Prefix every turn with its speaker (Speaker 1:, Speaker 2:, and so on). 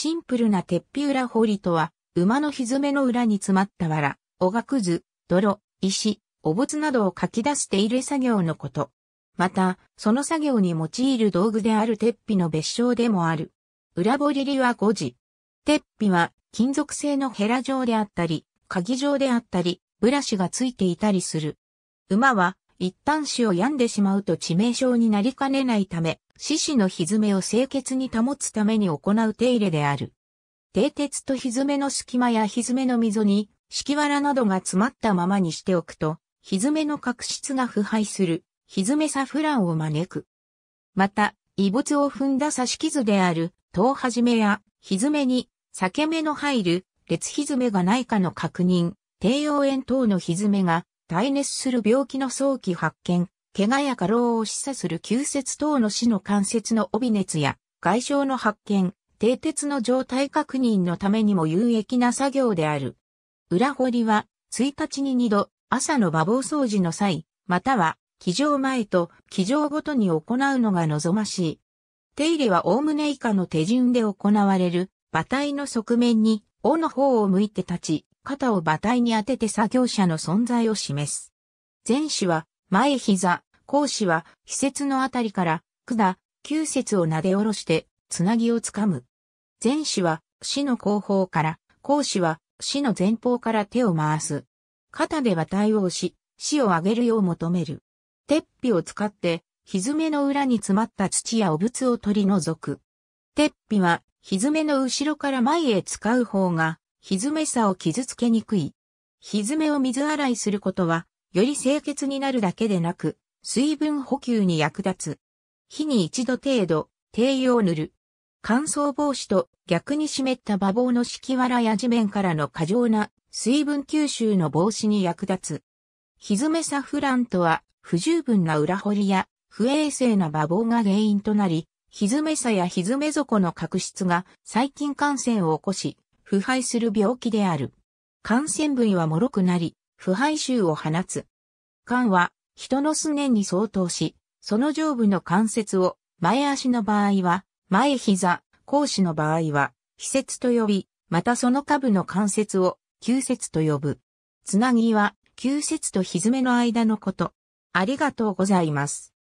Speaker 1: シンプルな鉄皮裏堀とは、馬のひずめの裏に詰まった藁、おがくず、泥、石、お仏などをかき出して入れ作業のこと。また、その作業に用いる道具である鉄皮の別称でもある。裏堀りは5時。鉄皮は金属製のヘラ状であったり、鍵状であったり、ブラシがついていたりする。馬は一旦死を病んでしまうと致命傷になりかねないため、獅子の蹄めを清潔に保つために行う手入れである。蹄鉄と蹄の隙間や蹄の溝に、敷き藁などが詰まったままにしておくと、蹄の角質が腐敗する、蹄サフランを招く。また、異物を踏んだ刺し傷である、頭はじめや、蹄に、裂け目の入る、列蹄がないかの確認、低用炎等の蹄が、耐熱する病気の早期発見、怪我や過労を示唆する急接等の死の関節の帯熱や外傷の発見、低鉄の状態確認のためにも有益な作業である。裏掘りは、1日に2度、朝の馬房掃除の際、または、騎乗前と騎乗ごとに行うのが望ましい。手入れは概ね以下の手順で行われる、馬体の側面に、尾の方を向いて立ち、肩を馬体に当てて作業者の存在を示す。前肢は前膝、後肢は非節のあたりから管、旧節を撫で下ろしてつなぎをつかむ。前肢は死の後方から、後肢は死の前方から手を回す。肩で馬体を押し、死を上げるよう求める。鉄皮を使って、ひずめの裏に詰まった土や汚物を取り除く。鉄皮は、ひずめの後ろから前へ使う方が、ひずめさを傷つけにくい。ひずめを水洗いすることは、より清潔になるだけでなく、水分補給に役立つ。火に一度程度、低油を塗る。乾燥防止と逆に湿った馬房の敷きわらや地面からの過剰な水分吸収の防止に役立つ。ひずめサフランとは不十分な裏掘りや不衛生な馬房が原因となり、ひずめさやひずめ底の角質が細菌感染を起こし、腐敗する病気である。感染部位は脆くなり、腐敗臭を放つ。肝は、人のすねに相当し、その上部の関節を、前足の場合は、前膝、後肢の場合は、肥節と呼び、またその下部の関節を、旧節と呼ぶ。つなぎは、旧節と蹄の間のこと。ありがとうございます。